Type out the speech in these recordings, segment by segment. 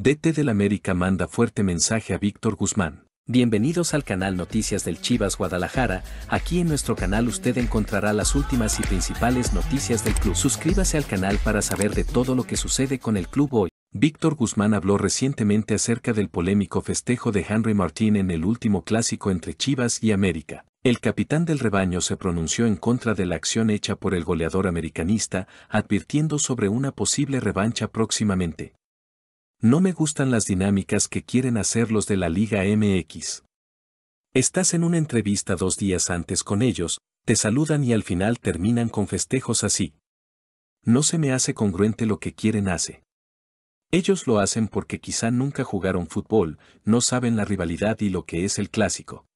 DT del América manda fuerte mensaje a Víctor Guzmán. Bienvenidos al canal Noticias del Chivas Guadalajara, aquí en nuestro canal usted encontrará las últimas y principales noticias del club. Suscríbase al canal para saber de todo lo que sucede con el club hoy. Víctor Guzmán habló recientemente acerca del polémico festejo de Henry Martín en el último clásico entre Chivas y América. El capitán del rebaño se pronunció en contra de la acción hecha por el goleador americanista, advirtiendo sobre una posible revancha próximamente. No me gustan las dinámicas que quieren hacer los de la Liga MX. Estás en una entrevista dos días antes con ellos, te saludan y al final terminan con festejos así. No se me hace congruente lo que quieren hacer. Ellos lo hacen porque quizá nunca jugaron fútbol, no saben la rivalidad y lo que es el clásico.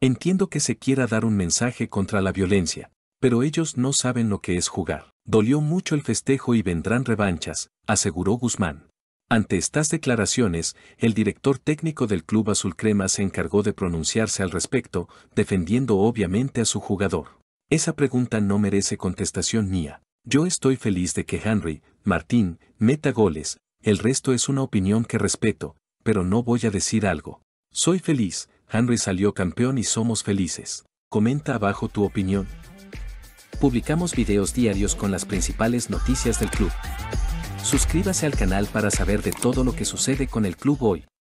Entiendo que se quiera dar un mensaje contra la violencia, pero ellos no saben lo que es jugar. Dolió mucho el festejo y vendrán revanchas, aseguró Guzmán. Ante estas declaraciones, el director técnico del club Azul Crema se encargó de pronunciarse al respecto, defendiendo obviamente a su jugador. Esa pregunta no merece contestación mía. Yo estoy feliz de que Henry, Martín, meta goles, el resto es una opinión que respeto, pero no voy a decir algo. Soy feliz, Henry salió campeón y somos felices. Comenta abajo tu opinión. Publicamos videos diarios con las principales noticias del club. Suscríbase al canal para saber de todo lo que sucede con el club hoy.